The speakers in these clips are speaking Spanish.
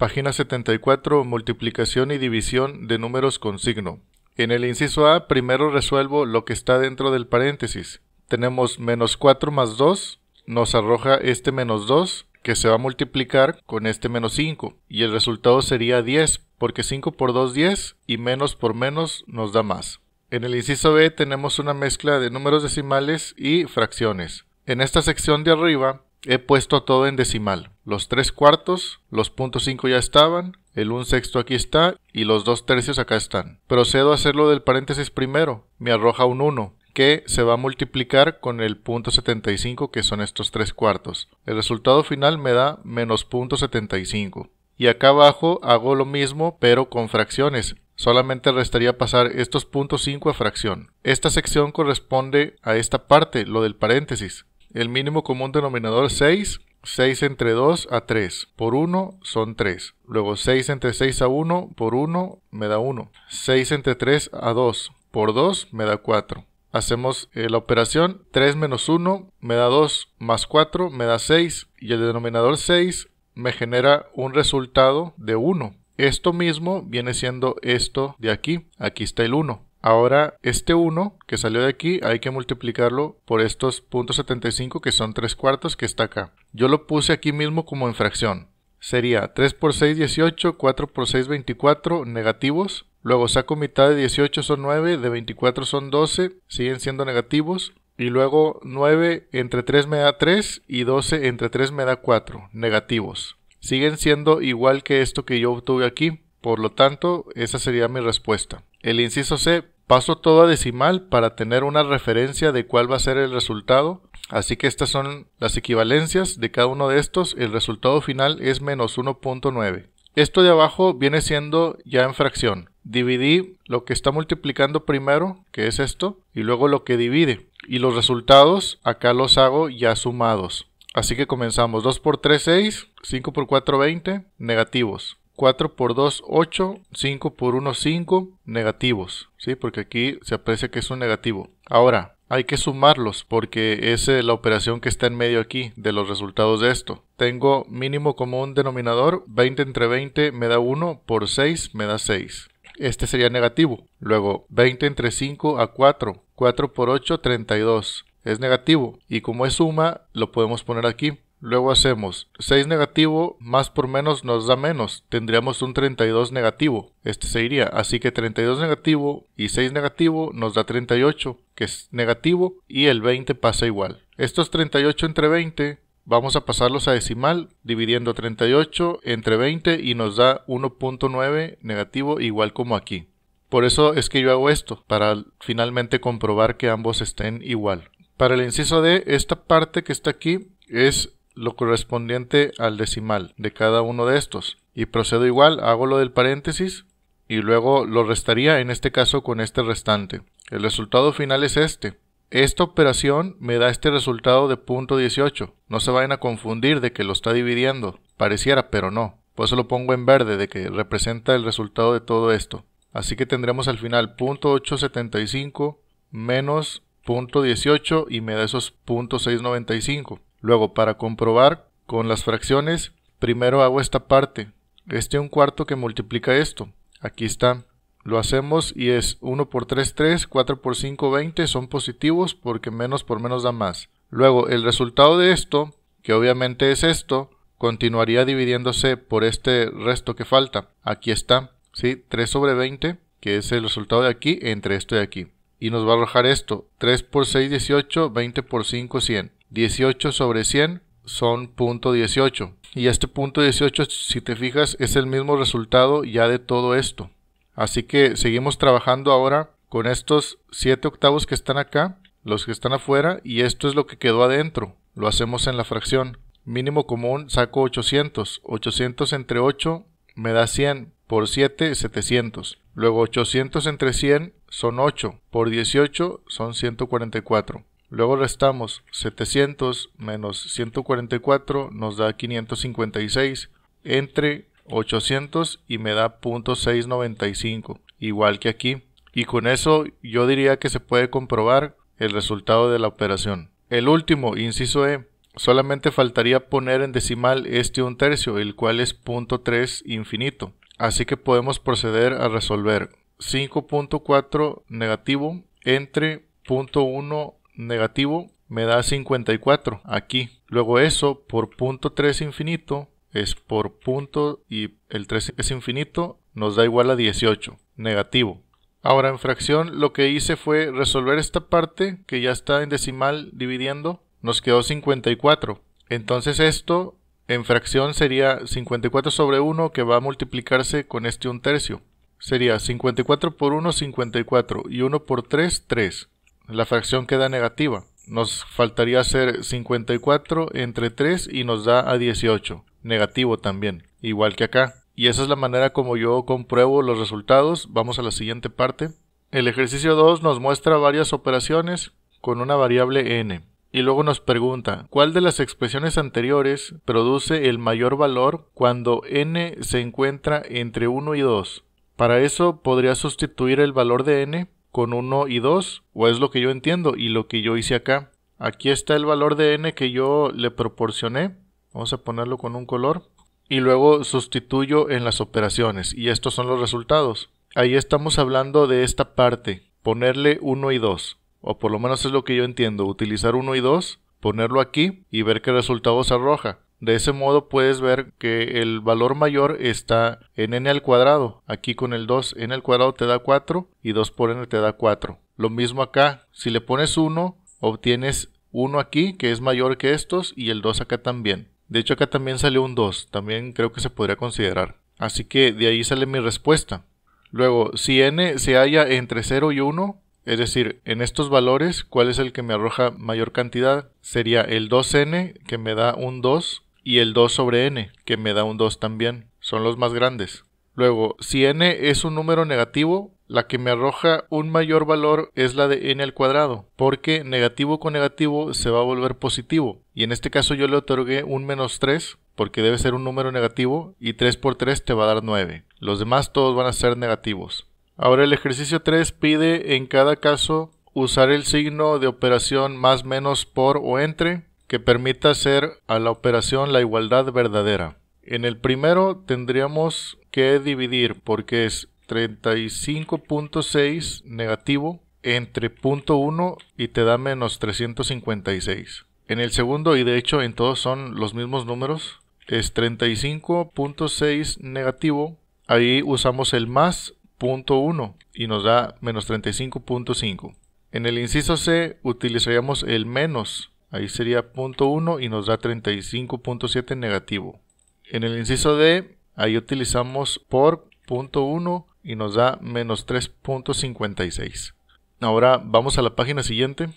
Página 74, multiplicación y división de números con signo. En el inciso A, primero resuelvo lo que está dentro del paréntesis. Tenemos menos 4 más 2, nos arroja este menos 2, que se va a multiplicar con este menos 5, y el resultado sería 10, porque 5 por 2 es 10 y menos por menos nos da más. En el inciso B tenemos una mezcla de números decimales y fracciones. En esta sección de arriba He puesto todo en decimal. Los tres cuartos, los puntos 5 ya estaban, el un sexto aquí está y los dos tercios acá están. Procedo a hacer lo del paréntesis primero. Me arroja un 1 que se va a multiplicar con el punto 75 que son estos tres cuartos. El resultado final me da menos punto 75. Y acá abajo hago lo mismo pero con fracciones. Solamente restaría pasar estos puntos 5 a fracción. Esta sección corresponde a esta parte, lo del paréntesis. El mínimo común denominador 6, 6 entre 2 a 3, por 1 son 3. Luego 6 entre 6 a 1, por 1 me da 1. 6 entre 3 a 2, por 2 me da 4. Hacemos eh, la operación 3 menos 1 me da 2, más 4 me da 6 y el denominador 6 me genera un resultado de 1. Esto mismo viene siendo esto de aquí. Aquí está el 1. Ahora, este 1 que salió de aquí, hay que multiplicarlo por estos .75 que son 3 cuartos que está acá. Yo lo puse aquí mismo como en fracción. Sería 3 por 6, 18, 4 por 6, 24 negativos. Luego saco mitad de 18 son 9, de 24 son 12, siguen siendo negativos. Y luego 9 entre 3 me da 3 y 12 entre 3 me da 4, negativos. Siguen siendo igual que esto que yo obtuve aquí, por lo tanto, esa sería mi respuesta. El inciso C Paso todo a decimal para tener una referencia de cuál va a ser el resultado. Así que estas son las equivalencias de cada uno de estos. El resultado final es menos 1.9. Esto de abajo viene siendo ya en fracción. Dividí lo que está multiplicando primero, que es esto, y luego lo que divide. Y los resultados acá los hago ya sumados. Así que comenzamos. 2 por 3, 6. 5 por 4, 20. Negativos. 4 por 2, 8, 5 por 1, 5, negativos, ¿sí? Porque aquí se aprecia que es un negativo. Ahora, hay que sumarlos porque es eh, la operación que está en medio aquí de los resultados de esto. Tengo mínimo como un denominador, 20 entre 20 me da 1, por 6 me da 6. Este sería negativo. Luego, 20 entre 5 a 4, 4 por 8, 32. Es negativo. Y como es suma, lo podemos poner aquí. Luego hacemos 6 negativo más por menos nos da menos. Tendríamos un 32 negativo. Este se iría. Así que 32 negativo y 6 negativo nos da 38, que es negativo, y el 20 pasa igual. Estos 38 entre 20 vamos a pasarlos a decimal dividiendo 38 entre 20 y nos da 1.9 negativo igual como aquí. Por eso es que yo hago esto, para finalmente comprobar que ambos estén igual. Para el inciso D, esta parte que está aquí es lo correspondiente al decimal de cada uno de estos. Y procedo igual, hago lo del paréntesis y luego lo restaría en este caso con este restante. El resultado final es este. Esta operación me da este resultado de punto 18. No se vayan a confundir de que lo está dividiendo. Pareciera, pero no. Por eso lo pongo en verde, de que representa el resultado de todo esto. Así que tendremos al final punto 875 menos punto 18 y me da esos 695. Luego, para comprobar con las fracciones, primero hago esta parte. Este un cuarto que multiplica esto. Aquí está. Lo hacemos y es 1 por 3, 3, 4 por 5, 20. Son positivos porque menos por menos da más. Luego, el resultado de esto, que obviamente es esto, continuaría dividiéndose por este resto que falta. Aquí está. ¿sí? 3 sobre 20, que es el resultado de aquí, entre esto y aquí. Y nos va a arrojar esto. 3 por 6, 18, 20 por 5, 100. 18 sobre 100 son punto 18. Y este punto 18, si te fijas, es el mismo resultado ya de todo esto. Así que seguimos trabajando ahora con estos 7 octavos que están acá, los que están afuera, y esto es lo que quedó adentro. Lo hacemos en la fracción. Mínimo común saco 800. 800 entre 8 me da 100. Por 7, 700. Luego 800 entre 100 son 8. Por 18 son 144. Luego restamos 700 menos 144 nos da 556 entre 800 y me da 0.695, igual que aquí. Y con eso yo diría que se puede comprobar el resultado de la operación. El último, inciso E, solamente faltaría poner en decimal este un tercio, el cual es 0.3 infinito. Así que podemos proceder a resolver 5.4 negativo entre 0.1 negativo me da 54 aquí. Luego eso por punto 3 infinito es por punto y el 3 es infinito nos da igual a 18 negativo. Ahora en fracción lo que hice fue resolver esta parte que ya está en decimal dividiendo nos quedó 54. Entonces esto en fracción sería 54 sobre 1 que va a multiplicarse con este 1 tercio. Sería 54 por 1, 54 y 1 por 3, 3 la fracción queda negativa. Nos faltaría hacer 54 entre 3 y nos da a 18, negativo también, igual que acá. Y esa es la manera como yo compruebo los resultados. Vamos a la siguiente parte. El ejercicio 2 nos muestra varias operaciones con una variable n. Y luego nos pregunta, ¿cuál de las expresiones anteriores produce el mayor valor cuando n se encuentra entre 1 y 2? Para eso podría sustituir el valor de n con 1 y 2, o es lo que yo entiendo y lo que yo hice acá. Aquí está el valor de n que yo le proporcioné, vamos a ponerlo con un color, y luego sustituyo en las operaciones, y estos son los resultados. Ahí estamos hablando de esta parte, ponerle 1 y 2, o por lo menos es lo que yo entiendo, utilizar 1 y 2, ponerlo aquí y ver qué resultados arroja. De ese modo puedes ver que el valor mayor está en n al cuadrado. Aquí con el 2, n al cuadrado te da 4 y 2 por n te da 4. Lo mismo acá, si le pones 1, obtienes 1 aquí que es mayor que estos y el 2 acá también. De hecho acá también salió un 2, también creo que se podría considerar. Así que de ahí sale mi respuesta. Luego, si n se halla entre 0 y 1, es decir, en estos valores, ¿cuál es el que me arroja mayor cantidad? Sería el 2n que me da un 2 y el 2 sobre n, que me da un 2 también. Son los más grandes. Luego, si n es un número negativo, la que me arroja un mayor valor es la de n al cuadrado, porque negativo con negativo se va a volver positivo. Y en este caso yo le otorgué un menos 3, porque debe ser un número negativo, y 3 por 3 te va a dar 9. Los demás todos van a ser negativos. Ahora el ejercicio 3 pide en cada caso usar el signo de operación más menos por o entre que permita hacer a la operación la igualdad verdadera. En el primero tendríamos que dividir porque es 35.6 negativo entre .1 y te da menos 356. En el segundo, y de hecho en todos son los mismos números, es 35.6 negativo. Ahí usamos el más punto .1 y nos da menos 35.5. En el inciso C utilizaríamos el menos Ahí sería punto 1 y nos da 35.7 negativo. En el inciso D, ahí utilizamos por punto 1 y nos da menos 3.56. Ahora vamos a la página siguiente.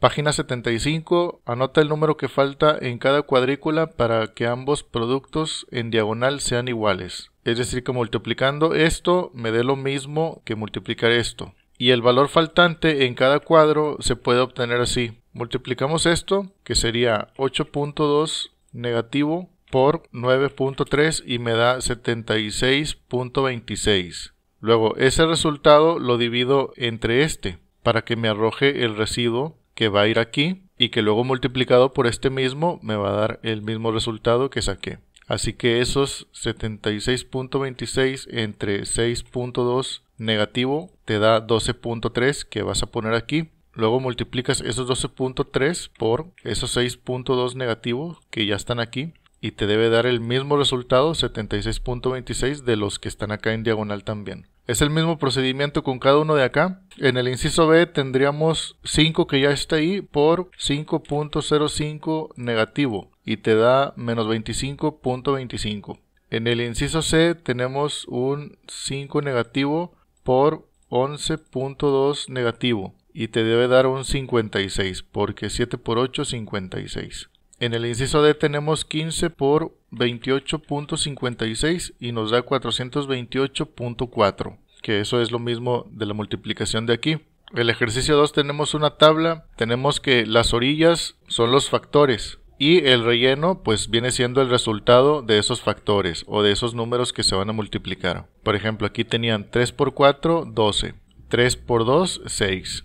Página 75, anota el número que falta en cada cuadrícula para que ambos productos en diagonal sean iguales. Es decir, que multiplicando esto me dé lo mismo que multiplicar esto. Y el valor faltante en cada cuadro se puede obtener así. Multiplicamos esto, que sería 8.2 negativo por 9.3 y me da 76.26. Luego ese resultado lo divido entre este para que me arroje el residuo que va a ir aquí y que luego multiplicado por este mismo me va a dar el mismo resultado que saqué. Así que esos 76.26 entre 6.2 negativo te da 12.3 que vas a poner aquí Luego multiplicas esos 12.3 por esos 6.2 negativos que ya están aquí y te debe dar el mismo resultado 76.26 de los que están acá en diagonal también. Es el mismo procedimiento con cada uno de acá. En el inciso B tendríamos 5 que ya está ahí por 5.05 negativo y te da menos 25.25. En el inciso C tenemos un 5 negativo por 11.2 negativo y te debe dar un 56, porque 7 por 8 56. En el inciso D tenemos 15 por 28.56 y nos da 428.4, que eso es lo mismo de la multiplicación de aquí. El ejercicio 2 tenemos una tabla, tenemos que las orillas son los factores y el relleno pues viene siendo el resultado de esos factores o de esos números que se van a multiplicar. Por ejemplo, aquí tenían 3 por 4, 12, 3 por 2, 6.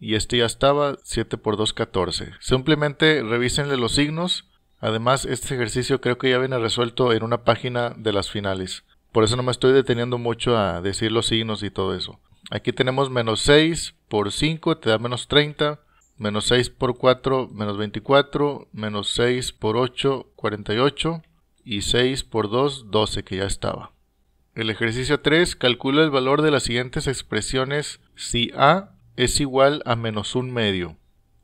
y este ya estaba 7 por 2 14. Simplemente revísenle los signos. Además, este ejercicio creo que ya viene resuelto en una página de las finales. Por eso no me estoy deteniendo mucho a decir los signos y todo eso. Aquí tenemos menos 6 por 5 te da menos 30, menos 6 por 4 menos 24, menos 6 por 8 48 y 6 por 2 12 que ya estaba. El ejercicio 3 calcula el valor de las siguientes expresiones si A es igual a menos un medio.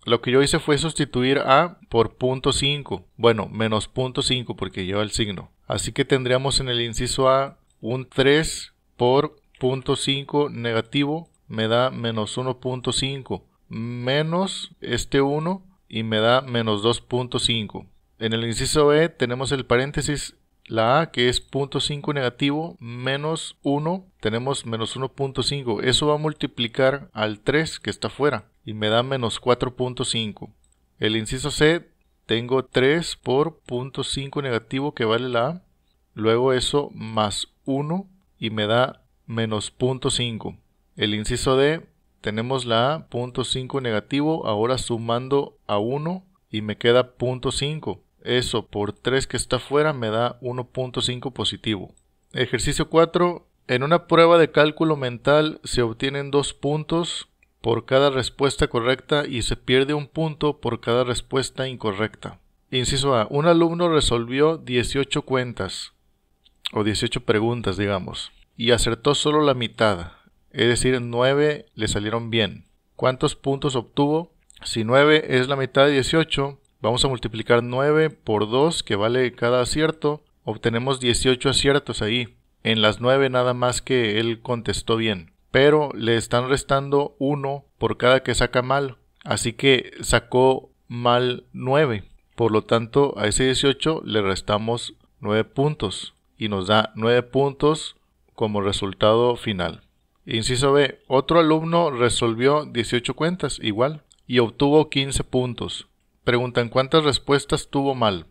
Lo que yo hice fue sustituir a por punto 5. Bueno, menos 5 porque lleva el signo. Así que tendríamos en el inciso A un 3 por punto 5 negativo me da menos 1.5 menos este 1 y me da menos 2.5. En el inciso B tenemos el paréntesis la A que es 0.5 negativo menos 1, tenemos menos 1.5. Eso va a multiplicar al 3 que está afuera y me da menos 4.5. El inciso C tengo 3 por 0.5 negativo que vale la A. Luego eso más 1 y me da menos 0.5. El inciso D tenemos la A, 0.5 negativo, ahora sumando a 1 y me queda .5. Eso por 3 que está fuera me da 1.5 positivo. Ejercicio 4. En una prueba de cálculo mental se obtienen 2 puntos por cada respuesta correcta y se pierde un punto por cada respuesta incorrecta. Inciso A. Un alumno resolvió 18 cuentas o 18 preguntas, digamos, y acertó solo la mitad, es decir, 9 le salieron bien. ¿Cuántos puntos obtuvo? Si 9 es la mitad de 18, Vamos a multiplicar 9 por 2 que vale cada acierto. Obtenemos 18 aciertos ahí. En las 9 nada más que él contestó bien. Pero le están restando 1 por cada que saca mal. Así que sacó mal 9. Por lo tanto, a ese 18 le restamos 9 puntos. Y nos da 9 puntos como resultado final. Inciso B. Otro alumno resolvió 18 cuentas igual y obtuvo 15 puntos. Preguntan cuántas respuestas tuvo mal.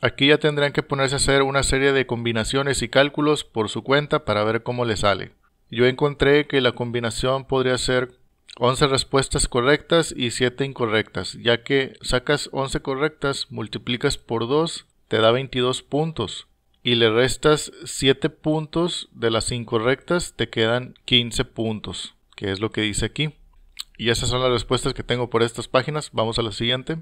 Aquí ya tendrán que ponerse a hacer una serie de combinaciones y cálculos por su cuenta para ver cómo le sale. Yo encontré que la combinación podría ser 11 respuestas correctas y 7 incorrectas, ya que sacas 11 correctas, multiplicas por 2, te da 22 puntos y le restas 7 puntos de las incorrectas, te quedan 15 puntos, que es lo que dice aquí. Y esas son las respuestas que tengo por estas páginas. Vamos a la siguiente.